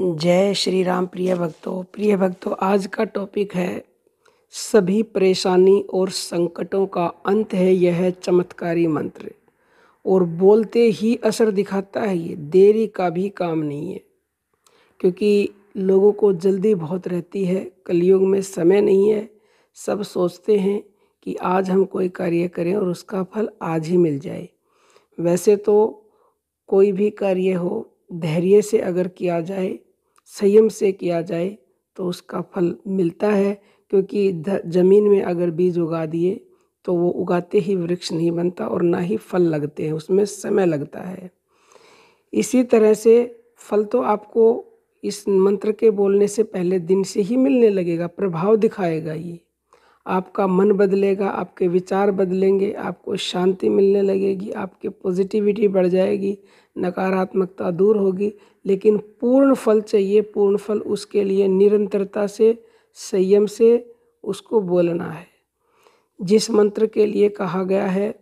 जय श्री राम प्रिय भक्तों प्रिय भक्तों आज का टॉपिक है सभी परेशानी और संकटों का अंत है यह चमत्कारी मंत्र और बोलते ही असर दिखाता है ये देरी का भी काम नहीं है क्योंकि लोगों को जल्दी बहुत रहती है कलयुग में समय नहीं है सब सोचते हैं कि आज हम कोई कार्य करें और उसका फल आज ही मिल जाए वैसे तो कोई भी कार्य हो धैर्य से अगर किया जाए संयम से किया जाए तो उसका फल मिलता है क्योंकि ज़मीन में अगर बीज उगा दिए तो वो उगाते ही वृक्ष नहीं बनता और ना ही फल लगते हैं उसमें समय लगता है इसी तरह से फल तो आपको इस मंत्र के बोलने से पहले दिन से ही मिलने लगेगा प्रभाव दिखाएगा ये आपका मन बदलेगा आपके विचार बदलेंगे आपको शांति मिलने लगेगी आपकी पॉजिटिविटी बढ़ जाएगी नकारात्मकता दूर होगी लेकिन पूर्ण फल चाहिए पूर्ण फल उसके लिए निरंतरता से संयम से उसको बोलना है जिस मंत्र के लिए कहा गया है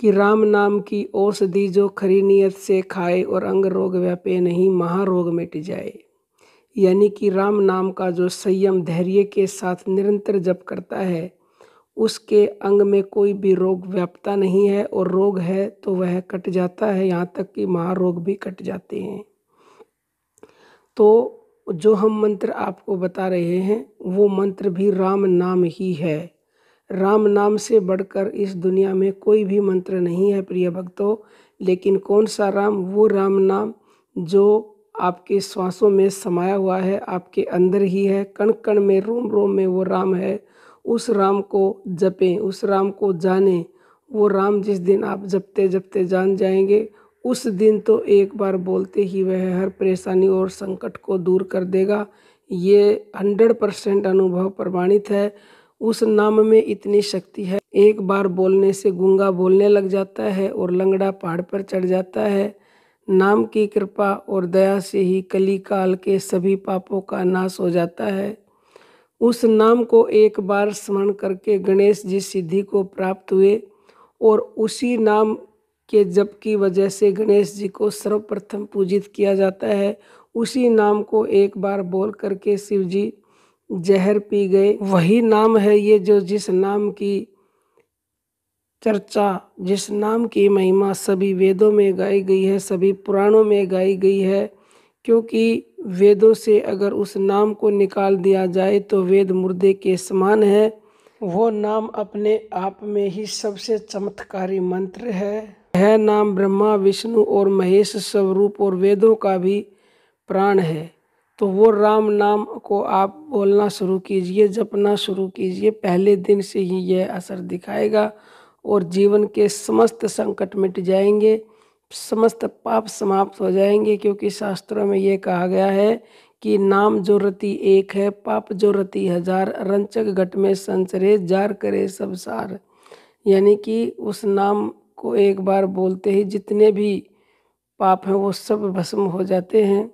कि राम नाम की औषधि जो खरी नियत से खाए और अंग रोग व्यापे नहीं महारोग मिट जाए यानी कि राम नाम का जो संयम धैर्य के साथ निरंतर जप करता है उसके अंग में कोई भी रोग व्यापता नहीं है और रोग है तो वह कट जाता है यहाँ तक कि महारोग भी कट जाते हैं तो जो हम मंत्र आपको बता रहे हैं वो मंत्र भी राम नाम ही है राम नाम से बढ़कर इस दुनिया में कोई भी मंत्र नहीं है प्रिय भक्तों लेकिन कौन सा राम वो राम नाम जो आपके श्वासों में समाया हुआ है आपके अंदर ही है कण कण में रोम रोम में वो राम है उस राम को जपें उस राम को जाने वो राम जिस दिन आप जपते जपते जान जाएंगे उस दिन तो एक बार बोलते ही वह हर परेशानी और संकट को दूर कर देगा ये हंड्रेड परसेंट अनुभव प्रमाणित है उस नाम में इतनी शक्ति है एक बार बोलने से गंगा बोलने लग जाता है और लंगड़ा पहाड़ पर चढ़ जाता है नाम की कृपा और दया से ही कली काल के सभी पापों का नाश हो जाता है उस नाम को एक बार स्मरण करके गणेश जी सिद्धि को प्राप्त हुए और उसी नाम के जप की वजह से गणेश जी को सर्वप्रथम पूजित किया जाता है उसी नाम को एक बार बोल करके शिव जी जहर पी गए वही नाम है ये जो जिस नाम की चर्चा जिस नाम की महिमा सभी वेदों में गाई गई है सभी पुराणों में गाई गई है क्योंकि वेदों से अगर उस नाम को निकाल दिया जाए तो वेद मुर्दे के समान है वो नाम अपने आप में ही सबसे चमत्कारी मंत्र है यह नाम ब्रह्मा विष्णु और महेश स्वरूप और वेदों का भी प्राण है तो वो राम नाम को आप बोलना शुरू कीजिए जपना शुरू कीजिए पहले दिन से ही यह असर दिखाएगा और जीवन के समस्त संकट मिट जाएंगे समस्त पाप समाप्त हो जाएंगे क्योंकि शास्त्रों में ये कहा गया है कि नाम जो रति एक है पाप जो रति हजार रंचक घट में संचरे जार करे सब सार यानी कि उस नाम को एक बार बोलते ही जितने भी पाप हैं वो सब भस्म हो जाते हैं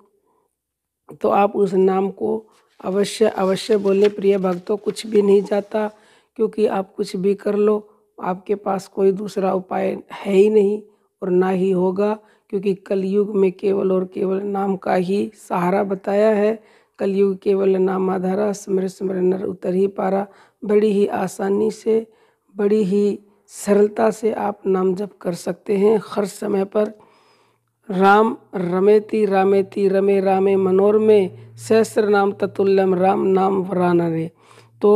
तो आप उस नाम को अवश्य अवश्य बोलें प्रिय भक्तों कुछ भी नहीं जाता क्योंकि आप कुछ भी कर लो आपके पास कोई दूसरा उपाय है ही नहीं और ना ही होगा क्योंकि कलयुग में केवल और केवल नाम का ही सहारा बताया है कलयुग केवल नाम आधारा स्मर स्मर नर उतर ही पारा बड़ी ही आसानी से बड़ी ही सरलता से आप नाम जप कर सकते हैं हर समय पर राम रमेति रामेति रमे रामे मनोर में सहस्र नाम ततुल्यम राम नाम वरानरे तो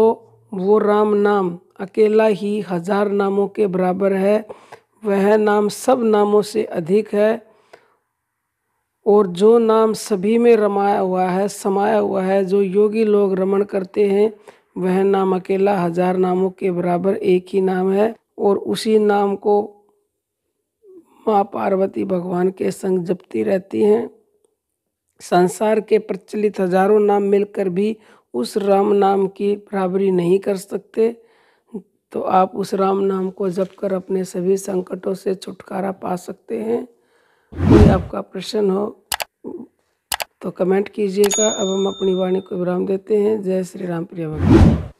वो राम नाम अकेला ही हजार नामों के बराबर है वह नाम सब नामों से अधिक है और जो नाम सभी में रमाया हुआ है समाया हुआ है जो योगी लोग रमण करते हैं वह नाम अकेला हजार नामों के बराबर एक ही नाम है और उसी नाम को माँ पार्वती भगवान के संग जपती रहती हैं संसार के प्रचलित हजारों नाम मिलकर भी उस राम नाम की बराबरी नहीं कर सकते तो आप उस राम नाम को जप कर अपने सभी संकटों से छुटकारा पा सकते हैं कोई आपका प्रश्न हो तो कमेंट कीजिएगा अब हम अपनी वाणी को विराम देते हैं जय श्री राम प्रिया भगवान